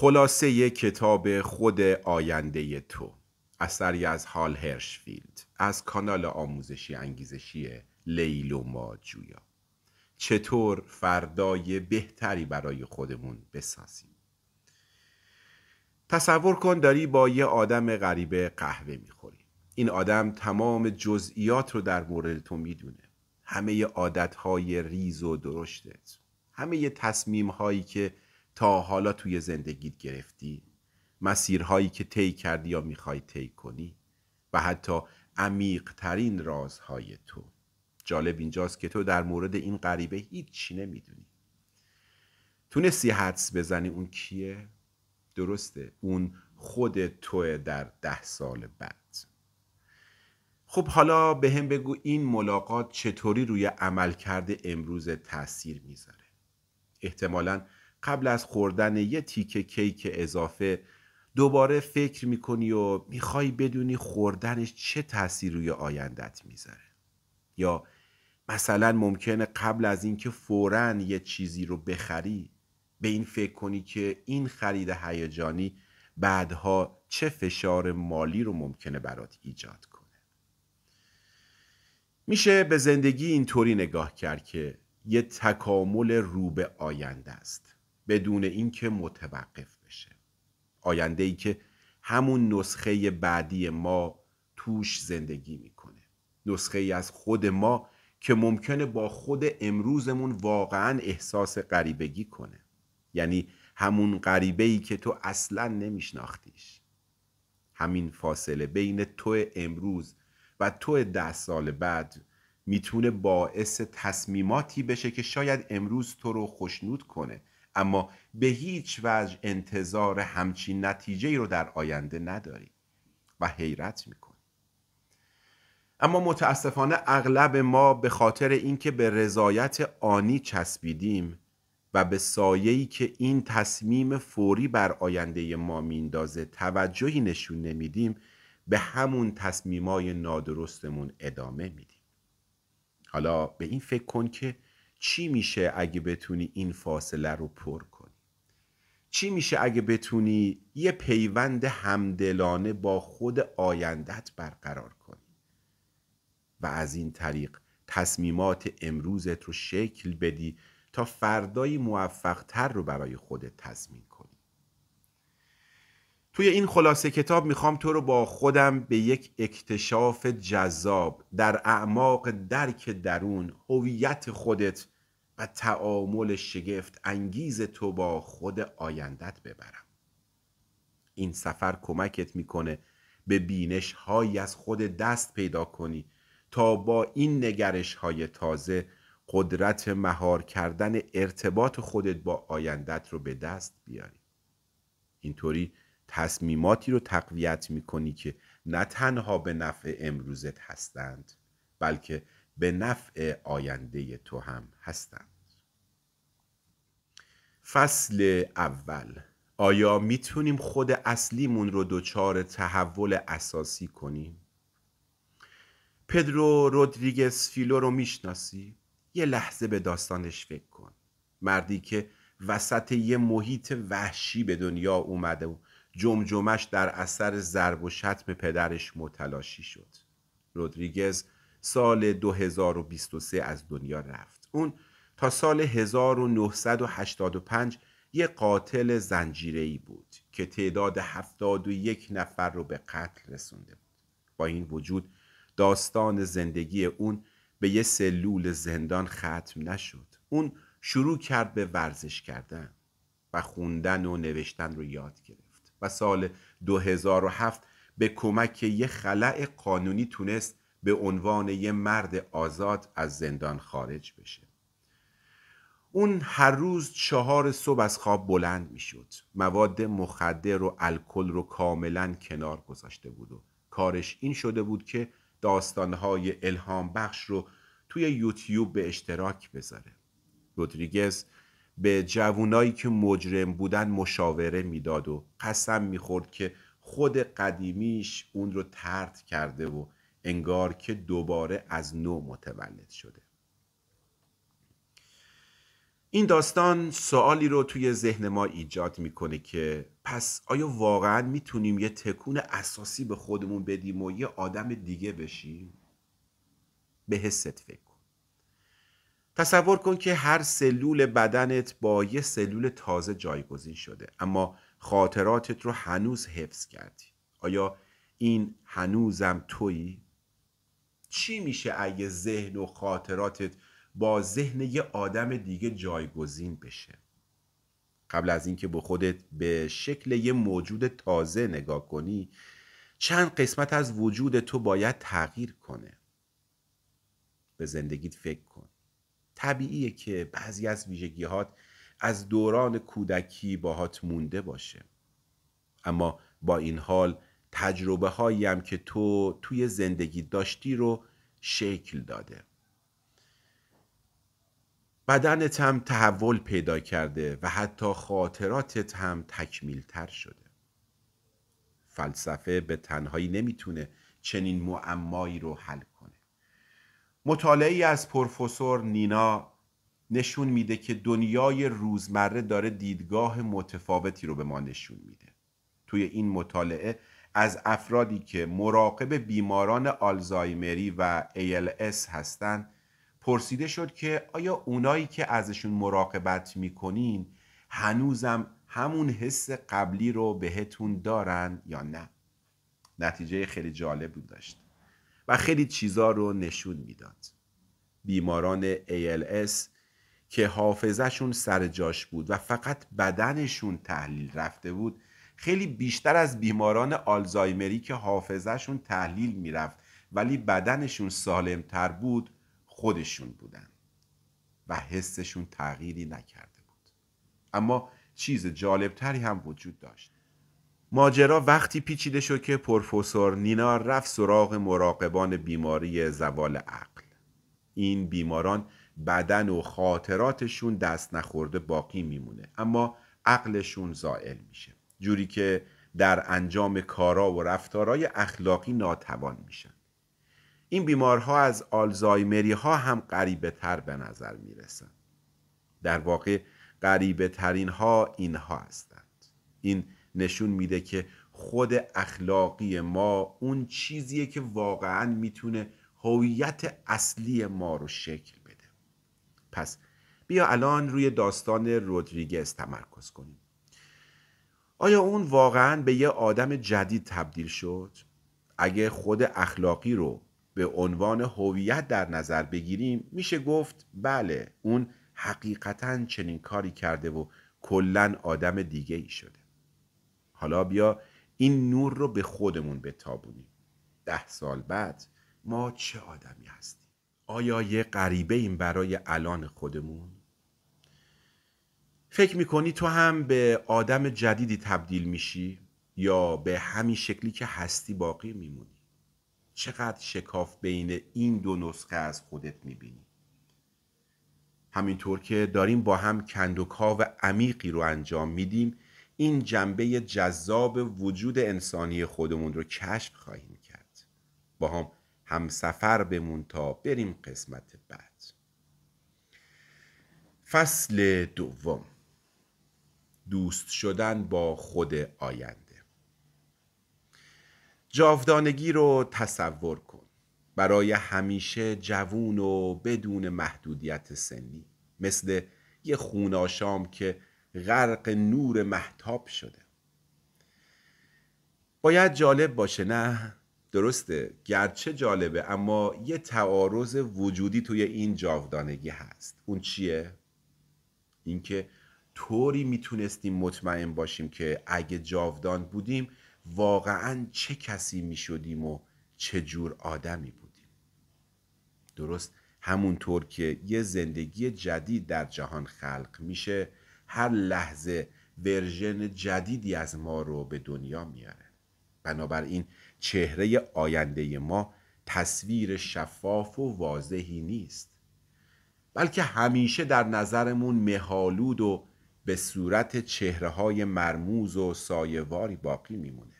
خلاصه کتاب خود آینده تو اثری از هال هرشفیلد از کانال آموزشی انگیزشی لیل و ماجویا چطور فردای بهتری برای خودمون بسازیم تصور کن داری با یه آدم غریبه قهوه میخوری این آدم تمام جزئیات رو در مورد تو میدونه همه عادتهای ریز و درشتت همه تصمیم هایی که تا حالا توی زندگیت گرفتی مسیرهایی که طی کردی یا میخوای طی کنی و حتی عمیقترین رازهای تو جالب اینجاست که تو در مورد این غریبه هیچی نمیدونی تونستی حدس بزنی اون کیه؟ درسته اون خود تو در ده سال بعد خب حالا به هم بگو این ملاقات چطوری روی عملکرد امروز تاثیر میذاره احتمالاً قبل از خوردن یه تیکه کیک اضافه دوباره فکر میکنی و میخوای بدونی خوردنش چه تأثیر روی آیندت میذاره یا مثلا ممکنه قبل از اینکه فورا یه چیزی رو بخری به این فکر کنی که این خرید هیجانی بعدها چه فشار مالی رو ممکنه برات ایجاد کنه میشه به زندگی اینطوری نگاه کرد که یه تکامل رو به آینده است بدون اینکه متوقف بشه آینده ای که همون نسخه بعدی ما توش زندگی میکنه نسخه ای از خود ما که ممکنه با خود امروزمون واقعا احساس غریبگی کنه یعنی همون غریبه ای که تو اصلا نمیشناختیش همین فاصله بین تو امروز و تو ده سال بعد میتونه باعث تصمیماتی بشه که شاید امروز تو رو خوشنود کنه اما به هیچ وجه انتظار همچین نتیجه ای رو در آینده نداریم و حیرت میکنیم اما متاسفانه اغلب ما به خاطر اینکه به رضایت آنی چسبیدیم و به سایه‌ای که این تصمیم فوری بر آینده ما میندازه توجهی نشون نمیدیم به همون تصمیمای نادرستمون ادامه میدیم حالا به این فکر کن که چی میشه اگه بتونی این فاصله رو پر کنی چی میشه اگه بتونی یه پیوند همدلانه با خود آیندت برقرار کنی و از این طریق تصمیمات امروزت رو شکل بدی تا فردایی موفقتر رو برای خودت تضمین توی این خلاصه کتاب میخوام تو رو با خودم به یک اکتشاف جذاب در اعماق درک درون هویت خودت و تعامل شگفت انگیز تو با خود آیندت ببرم این سفر کمکت میکنه به بینش هایی از خود دست پیدا کنی تا با این نگرش های تازه قدرت مهار کردن ارتباط خودت با آیندت رو به دست بیاری اینطوری تصمیماتی رو تقویت میکنی که نه تنها به نفع امروزت هستند بلکه به نفع آینده تو هم هستند فصل اول آیا میتونیم خود اصلیمون رو دچار تحول اساسی کنیم؟ پدرو رودریگز فیلو رو میشناسی؟ یه لحظه به داستانش فکر کن مردی که وسط یه محیط وحشی به دنیا اومده و جمجمش در اثر ضرب و شتم پدرش متلاشی شد رودریگز سال 2023 از دنیا رفت اون تا سال 1985 یه قاتل زنجیری بود که تعداد 71 نفر رو به قتل رسونده بود با این وجود داستان زندگی اون به یه سلول زندان ختم نشد اون شروع کرد به ورزش کردن و خوندن و نوشتن رو یاد گرفت و سال 2007 به کمک یه خلع قانونی تونست به عنوان یه مرد آزاد از زندان خارج بشه اون هر روز چهار صبح از خواب بلند میشد مواد مخدر و الکل رو کاملا کنار گذاشته بود و کارش این شده بود که داستانهای الهام بخش رو توی یوتیوب به اشتراک بذاره رودریگز به جوونایی که مجرم بودن مشاوره میداد و قسم میخورد که خود قدیمیش اون رو ترد کرده و انگار که دوباره از نو متولد شده این داستان سوالی رو توی ذهن ما ایجاد میکنه که پس آیا واقعا میتونیم یه تکون اساسی به خودمون بدیم و یه آدم دیگه بشیم؟ به حست فکر تصور کن که هر سلول بدنت با یه سلول تازه جایگزین شده اما خاطراتت رو هنوز حفظ کردی آیا این هنوزم تویی؟ چی میشه اگه ذهن و خاطراتت با ذهن یه آدم دیگه جایگزین بشه؟ قبل از اینکه به خودت به شکل یه موجود تازه نگاه کنی چند قسمت از وجود تو باید تغییر کنه به زندگیت فکر کن طبیعیه که بعضی از ویژگیهات از دوران کودکی باهات مونده باشه اما با این حال تجربه هایی هم که تو توی زندگی داشتی رو شکل داده بدنت هم تحول پیدا کرده و حتی خاطراتت هم تکمیل تر شده فلسفه به تنهایی نمیتونه چنین معمایی رو حل کنه مطالعه از پروفسور نینا نشون میده که دنیای روزمره داره دیدگاه متفاوتی رو به ما نشون میده توی این مطالعه از افرادی که مراقب بیماران آلزایمری و ALS هستند پرسیده شد که آیا اونایی که ازشون مراقبت میکنین هنوزم همون حس قبلی رو بهتون دارن یا نه نتیجه خیلی جالب بود داشت و خیلی چیزا رو نشون میداد بیماران ALS که حافظشون سر جاش بود و فقط بدنشون تحلیل رفته بود خیلی بیشتر از بیماران آلزایمری که حافظشون تحلیل میرفت ولی بدنشون سالمتر بود خودشون بودن و حسشون تغییری نکرده بود اما چیز جالبتری هم وجود داشت ماجرا وقتی پیچیده شد که پروفسور نینا رفت سراغ مراقبان بیماری زوال عقل این بیماران بدن و خاطراتشون دست نخورده باقی میمونه اما عقلشون زائل میشه جوری که در انجام کارا و رفتارای اخلاقی ناتوان میشن این بیمارها از آلزایمری ها هم قریبه تر به نظر میرسن در واقع قریبه ترین ها اینها هستند این نشون میده که خود اخلاقی ما اون چیزیه که واقعا میتونه هویت اصلی ما رو شکل بده پس بیا الان روی داستان رودریگز تمرکز کنیم آیا اون واقعا به یه آدم جدید تبدیل شد؟ اگه خود اخلاقی رو به عنوان هویت در نظر بگیریم میشه گفت بله اون حقیقتا چنین کاری کرده و کلا آدم دیگه ای شده حالا بیا این نور رو به خودمون بتابونیم ده سال بعد ما چه آدمی هستیم آیا یه غریبه این برای الان خودمون فکر میکنی تو هم به آدم جدیدی تبدیل میشی یا به همین شکلی که هستی باقی میمونی چقدر شکاف بین این دو نسخه از خودت میبینی همینطور که داریم با هم کندوکاو عمیقی رو انجام میدیم این جنبه جذاب وجود انسانی خودمون رو کشف خواهیم کرد با هم همسفر بمون تا بریم قسمت بعد فصل دوم دوست شدن با خود آینده جاودانگی رو تصور کن برای همیشه جوون و بدون محدودیت سنی مثل یه خوناشام که غرق نور محتاب شده باید جالب باشه نه درسته گرچه جالبه اما یه تعارض وجودی توی این جاودانگی هست اون چیه اینکه طوری میتونستیم مطمئن باشیم که اگه جاودان بودیم واقعا چه کسی میشدیم و چه جور آدمی بودیم درست همونطور که یه زندگی جدید در جهان خلق میشه هر لحظه ورژن جدیدی از ما رو به دنیا میاره بنابراین چهره آینده ما تصویر شفاف و واضحی نیست بلکه همیشه در نظرمون مهالود و به صورت چهره های مرموز و سایواری باقی میمونه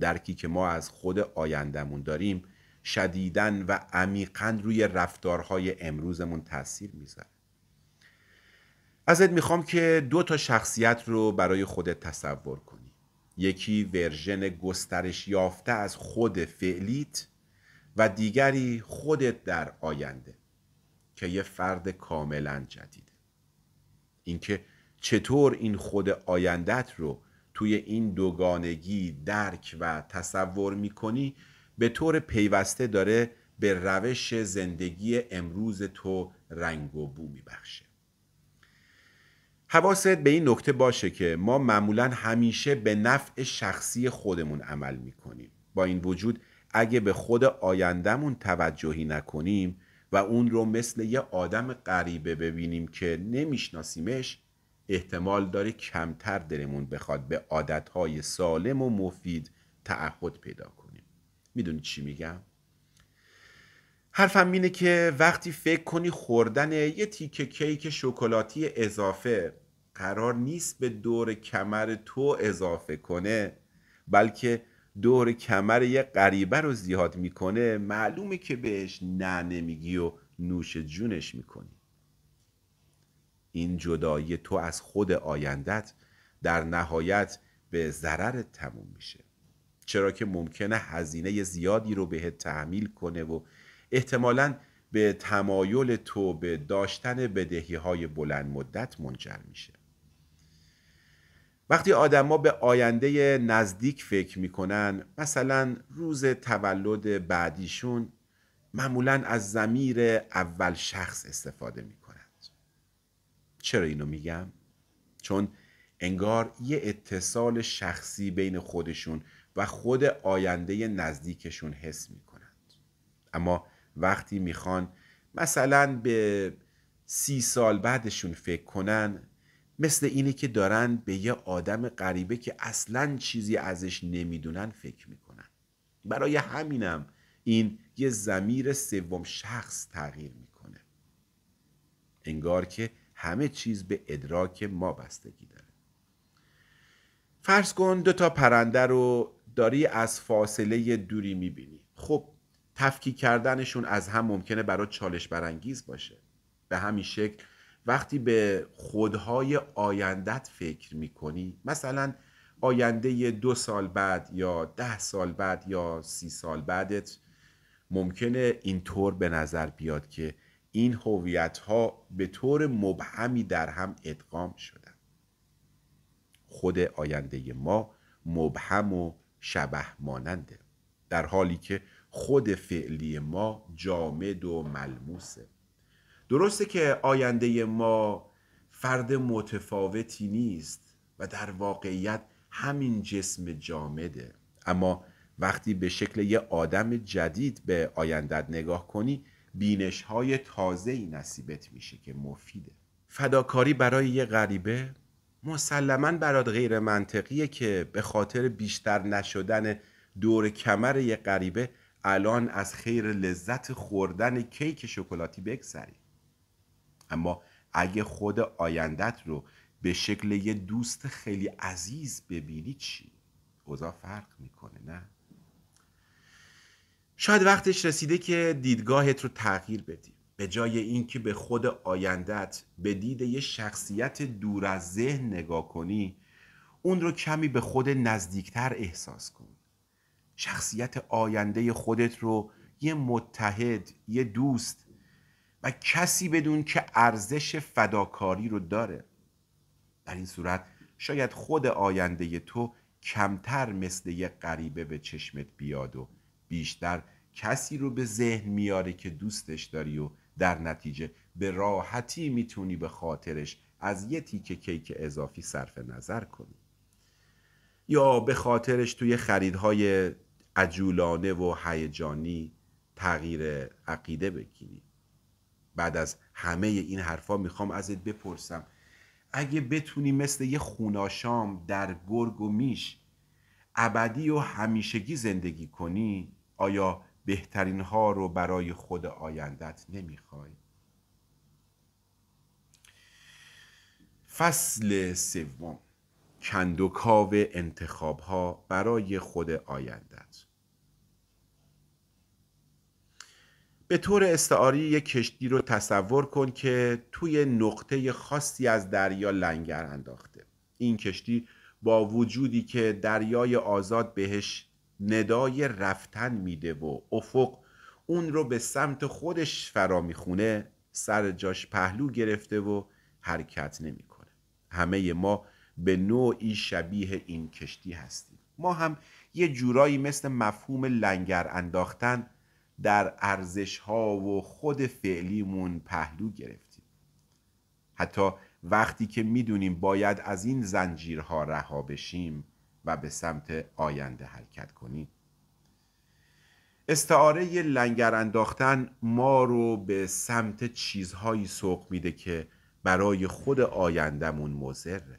درکی که ما از خود آیندهمون داریم شدیدن و عمیقا روی رفتارهای امروزمون تاثیر میذاره ازت میخوام که دو تا شخصیت رو برای خودت تصور کنی یکی ورژن گسترش یافته از خود فعلیت و دیگری خودت در آینده که یه فرد کاملا جدیده اینکه چطور این خود آیندت رو توی این دوگانگی درک و تصور میکنی به طور پیوسته داره به روش زندگی امروز تو رنگ و بو میبخشه حواست به این نکته باشه که ما معمولا همیشه به نفع شخصی خودمون عمل میکنیم با این وجود اگه به خود آیندهمون توجهی نکنیم و اون رو مثل یه آدم غریبه ببینیم که نمیشناسیمش احتمال داره کمتر درمون بخواد به عادتهای سالم و مفید تعهد پیدا کنیم میدونی چی میگم؟ حرفم اینه که وقتی فکر کنی خوردن یه تیکه کیک شکلاتی اضافه قرار نیست به دور کمر تو اضافه کنه بلکه دور کمر یه غریبه رو زیاد میکنه معلومه که بهش نه نمیگی و نوش جونش میکنی این جدایی تو از خود آیندت در نهایت به ضررت تموم میشه چرا که ممکنه هزینه زیادی رو بهت تحمیل کنه و احتمالا به تمایل تو به داشتن بدهی های بلند مدت منجر میشه وقتی آدما به آینده نزدیک فکر میکنن مثلا روز تولد بعدیشون معمولا از زمیر اول شخص استفاده میکنند چرا اینو میگم چون انگار یه اتصال شخصی بین خودشون و خود آینده نزدیکشون حس میکنند اما وقتی میخوان مثلا به سی سال بعدشون فکر کنن مثل اینه که دارن به یه آدم غریبه که اصلا چیزی ازش نمیدونن فکر میکنن برای همینم این یه زمیر سوم شخص تغییر میکنه انگار که همه چیز به ادراک ما بستگی داره فرض کن دو تا پرنده رو داری از فاصله دوری میبینی خب تفکیک کردنشون از هم ممکنه برای چالش برانگیز باشه به همین شکل وقتی به خودهای آیندت فکر میکنی مثلا آینده دو سال بعد یا ده سال بعد یا سی سال بعدت ممکنه اینطور به نظر بیاد که این هویت ها به طور مبهمی در هم ادغام شدن خود آینده ما مبهم و شبه ماننده در حالی که خود فعلی ما جامد و ملموسه درسته که آینده ما فرد متفاوتی نیست و در واقعیت همین جسم جامده اما وقتی به شکل یه آدم جدید به آیندت نگاه کنی بینش های تازه ای نصیبت میشه که مفیده فداکاری برای یه غریبه مسلما برات غیر منطقیه که به خاطر بیشتر نشدن دور کمر یه غریبه الان از خیر لذت خوردن کیک شکلاتی بگذری اما اگه خود آیندت رو به شکل یه دوست خیلی عزیز ببینی چی؟ اوضاع فرق میکنه نه؟ شاید وقتش رسیده که دیدگاهت رو تغییر بدی به جای اینکه به خود آیندت به دید یه شخصیت دور از ذهن نگاه کنی اون رو کمی به خود نزدیکتر احساس کن شخصیت آینده خودت رو یه متحد یه دوست و کسی بدون که ارزش فداکاری رو داره در این صورت شاید خود آینده تو کمتر مثل یه غریبه به چشمت بیاد و بیشتر کسی رو به ذهن میاره که دوستش داری و در نتیجه به راحتی میتونی به خاطرش از یه تیکه کیک اضافی صرف نظر کنی یا به خاطرش توی خریدهای عجولانه و هیجانی تغییر عقیده بکنی بعد از همه این حرفا میخوام ازت بپرسم اگه بتونی مثل یه خوناشام در گرگ و میش ابدی و همیشگی زندگی کنی آیا بهترین ها رو برای خود آیندت نمیخوای؟ فصل سوم کندوکاو انتخاب ها برای خود آیندت به طور استعاری یک کشتی رو تصور کن که توی نقطه خاصی از دریا لنگر انداخته این کشتی با وجودی که دریای آزاد بهش ندای رفتن میده و افق اون رو به سمت خودش فرا میخونه سر جاش پهلو گرفته و حرکت نمیکنه همه ما به نوعی شبیه این کشتی هستیم ما هم یه جورایی مثل مفهوم لنگر انداختن در ارزش ها و خود فعلیمون پهلو گرفتیم حتی وقتی که میدونیم باید از این زنجیرها رها بشیم و به سمت آینده حرکت کنیم استعاره لنگر انداختن ما رو به سمت چیزهایی سوق میده که برای خود آیندهمون مزره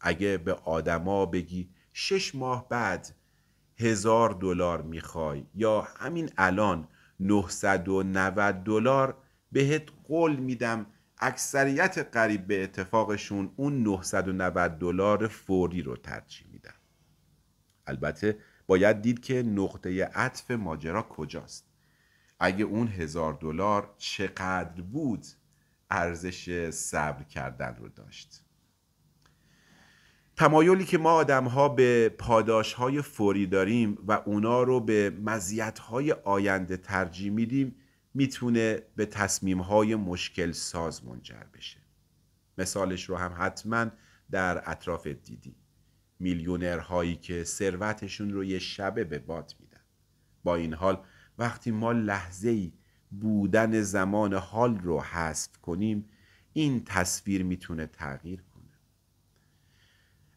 اگه به آدما بگی شش ماه بعد هزار دلار میخوای یا همین الان 990 دلار بهت قول میدم اکثریت قریب به اتفاقشون اون 990 دلار فوری رو ترجیح میدن البته باید دید که نقطه عطف ماجرا کجاست اگه اون هزار دلار چقدر بود ارزش صبر کردن رو داشت تمایلی که ما آدم ها به پاداش های فوری داریم و اونا رو به مزیت های آینده ترجیح میدیم میتونه به تصمیم های مشکل ساز منجر بشه مثالش رو هم حتما در اطراف دیدی میلیونرهایی که ثروتشون رو یه شبه به باد میدن با این حال وقتی ما لحظه ای بودن زمان حال رو حذف کنیم این تصویر میتونه تغییر کنه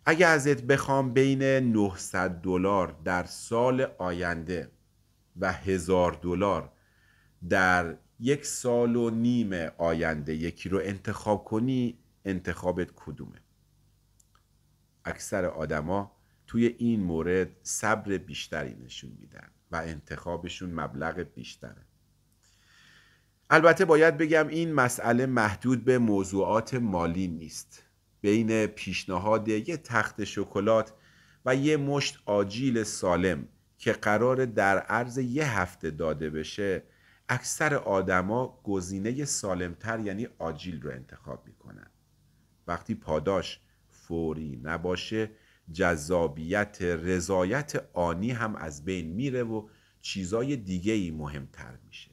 اگه ازت بخوام بین 900 دلار در سال آینده و 1000 دلار در یک سال و نیم آینده یکی رو انتخاب کنی انتخابت کدومه اکثر آدما توی این مورد صبر بیشتری نشون میدن و انتخابشون مبلغ بیشتره البته باید بگم این مسئله محدود به موضوعات مالی نیست بین پیشنهاد یه تخت شکلات و یه مشت آجیل سالم که قرار در عرض یه هفته داده بشه اکثر آدما گزینه سالمتر یعنی آجیل رو انتخاب میکنن وقتی پاداش فوری نباشه جذابیت رضایت آنی هم از بین میره و چیزای دیگه ای مهمتر میشه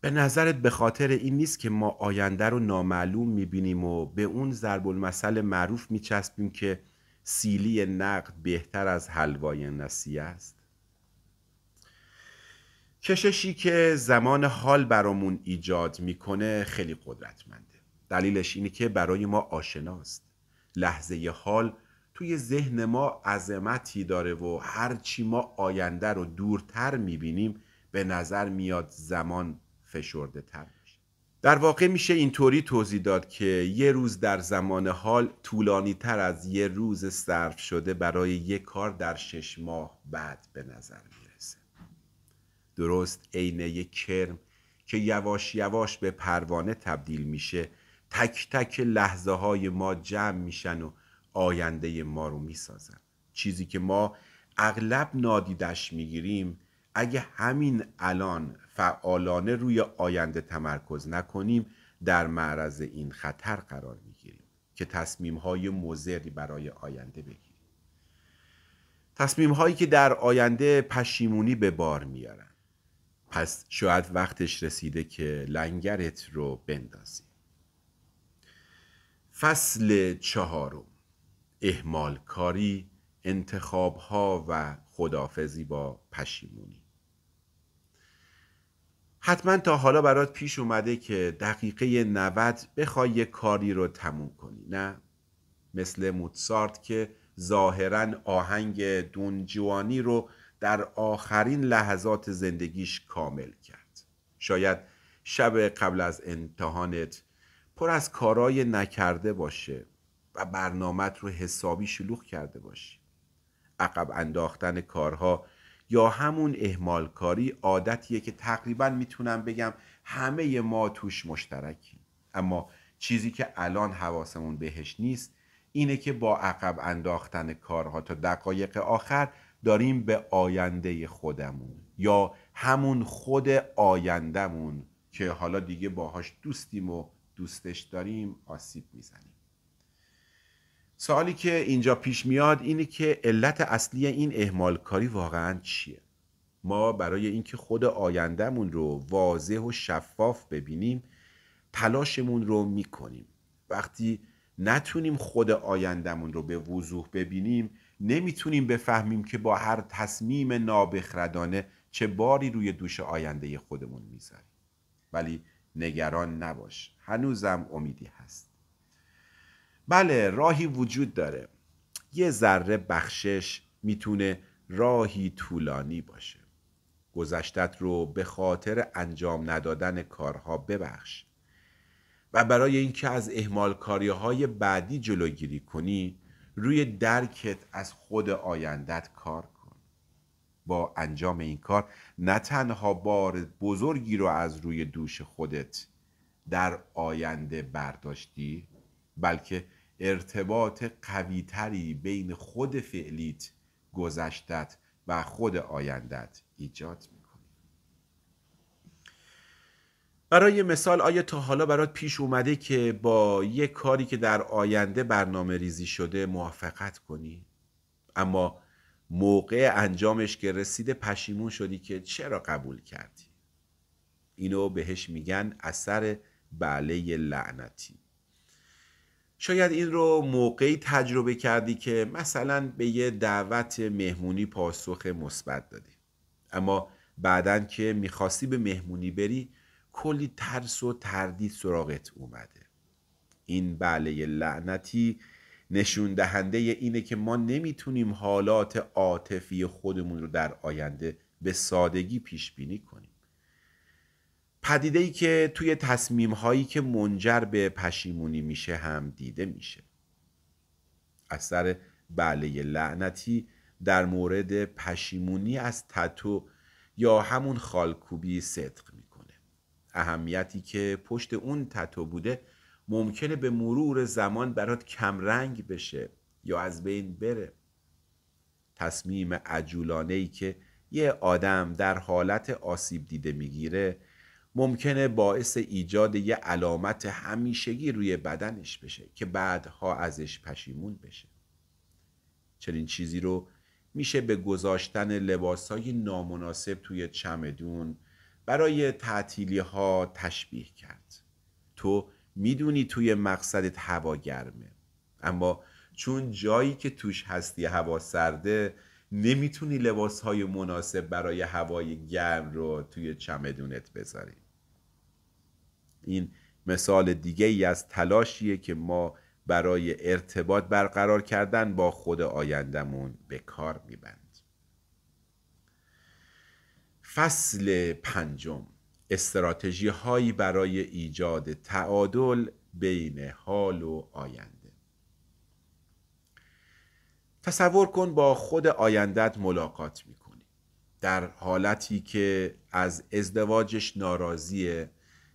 به نظرت به خاطر این نیست که ما آینده رو نامعلوم میبینیم و به اون ضرب المثل معروف میچسبیم که سیلی نقد بهتر از حلوای نسیه است کششی که زمان حال برامون ایجاد میکنه خیلی قدرتمنده دلیلش اینه که برای ما آشناست لحظه حال توی ذهن ما عظمتی داره و هرچی ما آینده رو دورتر میبینیم به نظر میاد زمان فشرده تر میشه در واقع میشه اینطوری توضیح داد که یه روز در زمان حال طولانی تر از یه روز صرف شده برای یه کار در شش ماه بعد به نظر میرسه درست عین یک کرم که یواش یواش به پروانه تبدیل میشه تک تک لحظه های ما جمع میشن و آینده ما رو میسازن چیزی که ما اغلب نادیدش میگیریم اگه همین الان فعالانه روی آینده تمرکز نکنیم در معرض این خطر قرار میگیریم که تصمیم های برای آینده بگیریم تصمیم هایی که در آینده پشیمونی به بار میارن پس شاید وقتش رسیده که لنگرت رو بندازی فصل چهارم انتخاب ها و خدافزی با پشیمونی حتما تا حالا برات پیش اومده که دقیقه 90 بخوای کاری رو تموم کنی نه مثل موتسارت که ظاهرا آهنگ دونجوانی رو در آخرین لحظات زندگیش کامل کرد شاید شب قبل از امتحانت پر از کارای نکرده باشه و برنامت رو حسابی شلوغ کرده باشی عقب انداختن کارها یا همون اهمالکاری عادتیه که تقریبا میتونم بگم همه ما توش مشترکیم اما چیزی که الان حواسمون بهش نیست اینه که با عقب انداختن کارها تا دقایق آخر داریم به آینده خودمون یا همون خود آیندهمون که حالا دیگه باهاش دوستیم و دوستش داریم آسیب میزنیم سوالی که اینجا پیش میاد اینه که علت اصلی این اهمال کاری واقعا چیه ما برای اینکه خود آیندهمون رو واضح و شفاف ببینیم تلاشمون رو میکنیم وقتی نتونیم خود آیندهمون رو به وضوح ببینیم نمیتونیم بفهمیم که با هر تصمیم نابخردانه چه باری روی دوش آینده خودمون میذاریم ولی نگران نباش هنوزم امیدی هست بله راهی وجود داره یه ذره بخشش میتونه راهی طولانی باشه گذشتت رو به خاطر انجام ندادن کارها ببخش و برای اینکه از اهمال کاریهای بعدی جلوگیری کنی روی درکت از خود آیندت کار کن با انجام این کار نه تنها بار بزرگی رو از روی دوش خودت در آینده برداشتی بلکه ارتباط قویتری بین خود فعلیت گذشتت و خود آیندت ایجاد میکنی برای مثال آیا تا حالا برات پیش اومده که با یه کاری که در آینده برنامه ریزی شده موافقت کنی اما موقع انجامش که رسیده پشیمون شدی که چرا قبول کردی اینو بهش میگن اثر بله لعنتی شاید این رو موقعی تجربه کردی که مثلا به یه دعوت مهمونی پاسخ مثبت دادی اما بعدا که میخواستی به مهمونی بری کلی ترس و تردید سراغت اومده این بله لعنتی نشون دهنده اینه که ما نمیتونیم حالات عاطفی خودمون رو در آینده به سادگی پیش بینی کنیم پدیده ای که توی تصمیم هایی که منجر به پشیمونی میشه هم دیده میشه اثر بله لعنتی در مورد پشیمونی از تتو یا همون خالکوبی صدق میکنه اهمیتی که پشت اون تتو بوده ممکنه به مرور زمان برات کمرنگ بشه یا از بین بره تصمیم عجولانه ای که یه آدم در حالت آسیب دیده میگیره ممکنه باعث ایجاد یه علامت همیشگی روی بدنش بشه که بعدها ازش پشیمون بشه چنین چیزی رو میشه به گذاشتن لباسهای نامناسب توی چمدون برای تعطیلی ها تشبیه کرد تو میدونی توی مقصدت هوا گرمه اما چون جایی که توش هستی هوا سرده نمیتونی لباسهای مناسب برای هوای گرم رو توی چمدونت بذاری این مثال دیگه ای از تلاشیه که ما برای ارتباط برقرار کردن با خود آیندمون به کار میبند فصل پنجم استراتژی هایی برای ایجاد تعادل بین حال و آینده تصور کن با خود آیندت ملاقات میکنی در حالتی که از ازدواجش ناراضیه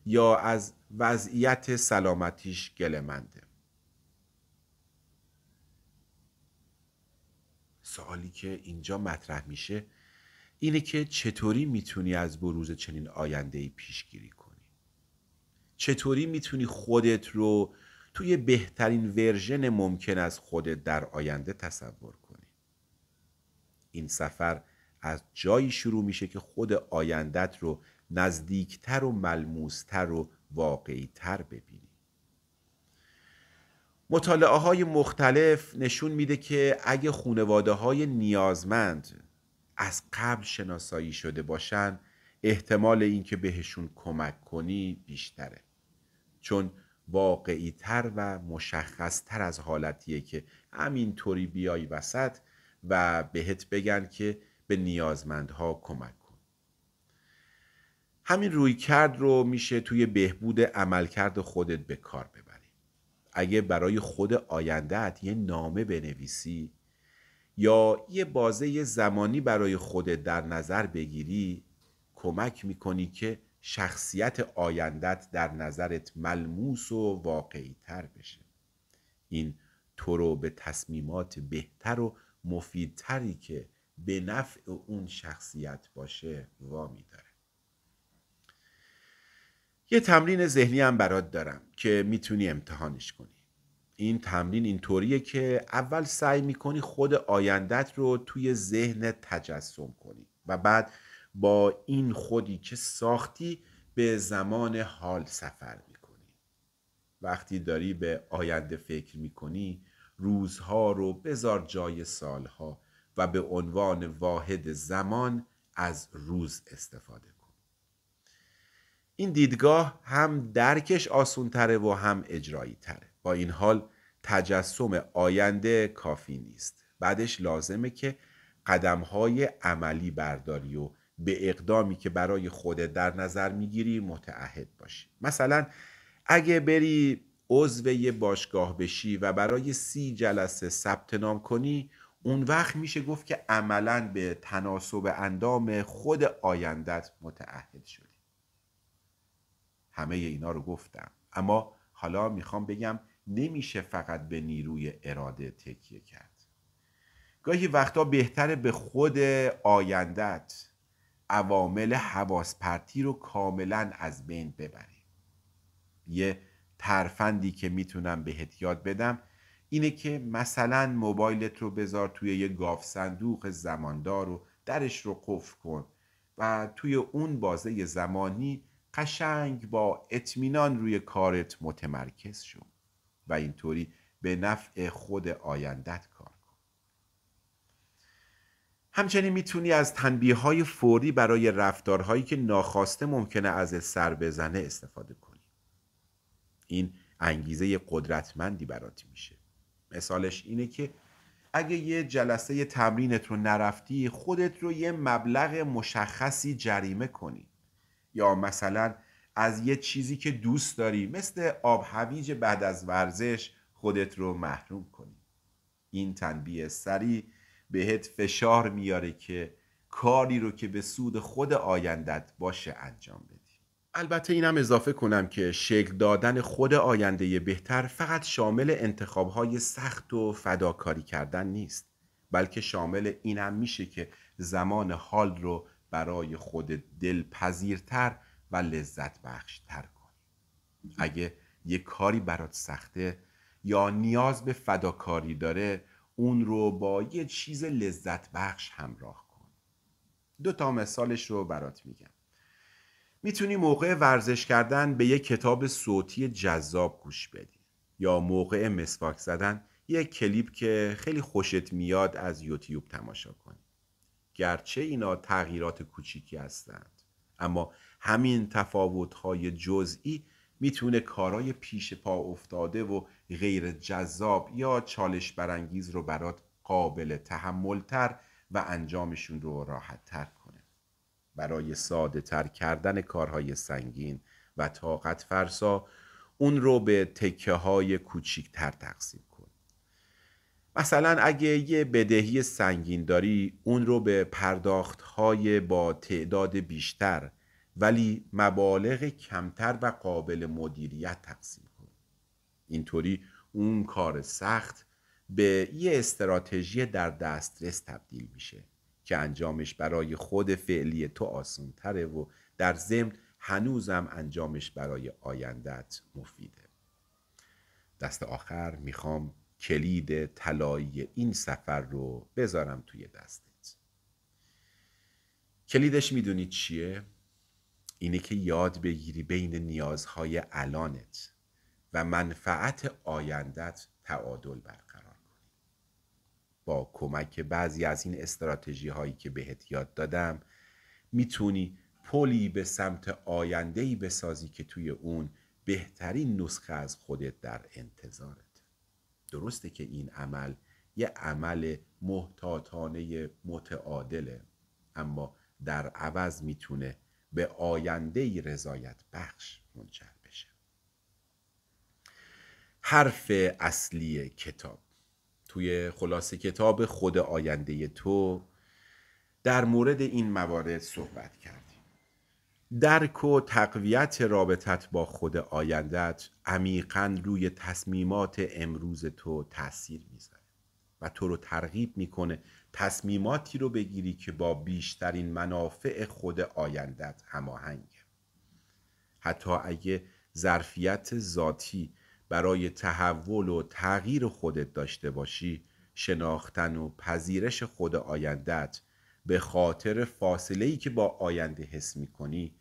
یا از وضعیت سلامتیش گلمنده سوالی که اینجا مطرح میشه اینه که چطوری میتونی از بروز چنین آینده ای پیشگیری کنی چطوری میتونی خودت رو توی بهترین ورژن ممکن از خودت در آینده تصور کنی این سفر از جایی شروع میشه که خود آیندت رو نزدیکتر و ملموستر و واقعیتر ببینی. مطالعه های مختلف نشون میده که اگه خونواده های نیازمند از قبل شناسایی شده باشن احتمال اینکه بهشون کمک کنی بیشتره چون واقعیتر و مشخصتر از حالتیه که همینطوری بیای وسط و بهت بگن که به نیازمندها کمک همین روی کرد رو میشه توی بهبود عملکرد خودت به کار ببری اگه برای خود آیندهت یه نامه بنویسی یا یه بازه زمانی برای خودت در نظر بگیری کمک میکنی که شخصیت آیندت در نظرت ملموس و واقعی تر بشه این تو رو به تصمیمات بهتر و مفیدتری که به نفع اون شخصیت باشه وامی داره یه تمرین ذهنی هم برات دارم که میتونی امتحانش کنی این تمرین اینطوریه که اول سعی میکنی خود آیندت رو توی ذهن تجسم کنی و بعد با این خودی که ساختی به زمان حال سفر میکنی وقتی داری به آینده فکر میکنی روزها رو بذار جای سالها و به عنوان واحد زمان از روز استفاده این دیدگاه هم درکش تره و هم اجرایی تره با این حال تجسم آینده کافی نیست بعدش لازمه که قدمهای عملی برداری و به اقدامی که برای خودت در نظر میگیری متعهد باشی مثلا اگه بری عضو یه باشگاه بشی و برای سی جلسه ثبت نام کنی اون وقت میشه گفت که عملا به تناسب اندام خود آیندت متعهد شدی همه اینا رو گفتم اما حالا میخوام بگم نمیشه فقط به نیروی اراده تکیه کرد گاهی وقتا بهتره به خود آیندت عوامل حواس رو کاملا از بین ببری یه ترفندی که میتونم بهت یاد بدم اینه که مثلا موبایلت رو بذار توی یه گاف صندوق زماندار و درش رو قفل کن و توی اون بازه زمانی قشنگ با اطمینان روی کارت متمرکز شو و اینطوری به نفع خود آیندت کار کن همچنین میتونی از تنبیه های فوری برای رفتارهایی که ناخواسته ممکنه از سر بزنه استفاده کنی این انگیزه قدرتمندی برات میشه مثالش اینه که اگه یه جلسه تمرینت رو نرفتی خودت رو یه مبلغ مشخصی جریمه کنی یا مثلا از یه چیزی که دوست داری مثل آب هویج بعد از ورزش خودت رو محروم کنی این تنبیه سری بهت فشار میاره که کاری رو که به سود خود آیندت باشه انجام بدی البته اینم اضافه کنم که شکل دادن خود آینده بهتر فقط شامل انتخابهای سخت و فداکاری کردن نیست بلکه شامل اینم میشه که زمان حال رو برای خود پذیرتر و لذت بخشتر کنی اگه یه کاری برات سخته یا نیاز به فداکاری داره اون رو با یه چیز لذت بخش همراه کن دو تا مثالش رو برات میگم میتونی موقع ورزش کردن به یه کتاب صوتی جذاب گوش بدی یا موقع مسواک زدن یه کلیپ که خیلی خوشت میاد از یوتیوب تماشا کنی گرچه اینا تغییرات کوچیکی هستند اما همین تفاوت‌های جزئی میتونه کارای پیش پا افتاده و غیر جذاب یا چالش برانگیز رو برات قابل تحملتر و انجامشون رو راحتتر کنه برای ساده تر کردن کارهای سنگین و طاقت فرسا اون رو به تکه های کوچیک تر تقسیم مثلا اگه یه بدهی سنگین داری اون رو به پرداخت با تعداد بیشتر ولی مبالغ کمتر و قابل مدیریت تقسیم کن اینطوری اون کار سخت به یه استراتژی در دسترس تبدیل میشه که انجامش برای خود فعلی تو آسانتره و در ضمن هنوزم انجامش برای آیندت مفیده دست آخر میخوام کلید طلایی این سفر رو بذارم توی دستت کلیدش میدونی چیه اینه که یاد بگیری بین نیازهای الانت و منفعت آیندت تعادل برقرار کنی با کمک بعضی از این استراتژی هایی که بهت یاد دادم میتونی پلی به سمت آینده بسازی که توی اون بهترین نسخه از خودت در انتظاره درسته که این عمل یه عمل محتاطانه متعادله اما در عوض میتونه به آینده رضایت بخش منجر بشه حرف اصلی کتاب توی خلاصه کتاب خود آینده تو در مورد این موارد صحبت کرد درک و تقویت رابطت با خود آیندت عمیقا روی تصمیمات امروز تو تاثیر میذاره و تو رو ترغیب میکنه تصمیماتی رو بگیری که با بیشترین منافع خود آیندت هماهنگه حتی اگه ظرفیت ذاتی برای تحول و تغییر خودت داشته باشی شناختن و پذیرش خود آیندت به خاطر فاصله ای که با آینده حس می کنی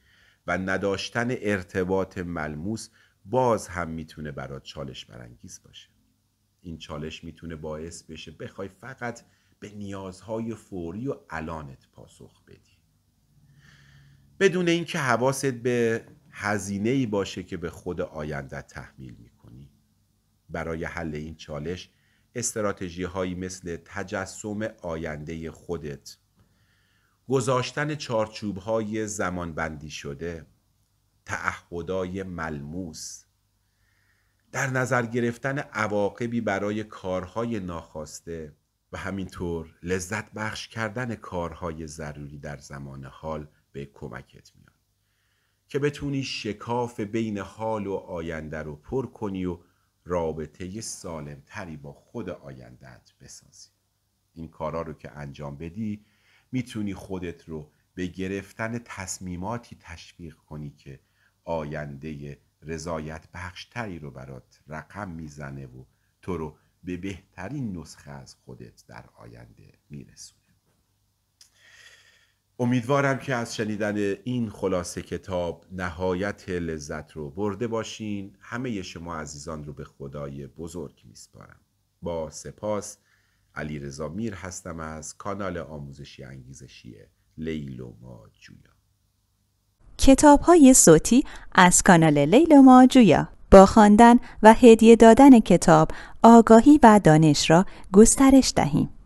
و نداشتن ارتباط ملموس باز هم میتونه برات چالش برانگیز باشه این چالش میتونه باعث بشه بخوای فقط به نیازهای فوری و الانت پاسخ بدی بدون اینکه حواست به هزینه ای باشه که به خود آینده تحمیل میکنی برای حل این چالش استراتژی هایی مثل تجسم آینده خودت گذاشتن چارچوب های زمانبندی شده تعهدای ملموس در نظر گرفتن عواقبی برای کارهای ناخواسته و همینطور لذت بخش کردن کارهای ضروری در زمان حال به کمکت میاد که بتونی شکاف بین حال و آینده رو پر کنی و رابطه سالمتری با خود آیندهت بسازی این کارا رو که انجام بدی میتونی خودت رو به گرفتن تصمیماتی تشویق کنی که آینده رضایت بخشتری رو برات رقم میزنه و تو رو به بهترین نسخه از خودت در آینده میرسونه امیدوارم که از شنیدن این خلاصه کتاب نهایت لذت رو برده باشین همه شما عزیزان رو به خدای بزرگ میسپارم با سپاس علیرضا میر هستم از کانال آموزشی انگیزشی ما جویا کتاب های صوتی از کانال و جویا با خواندن و هدیه دادن کتاب آگاهی و دانش را گسترش دهیم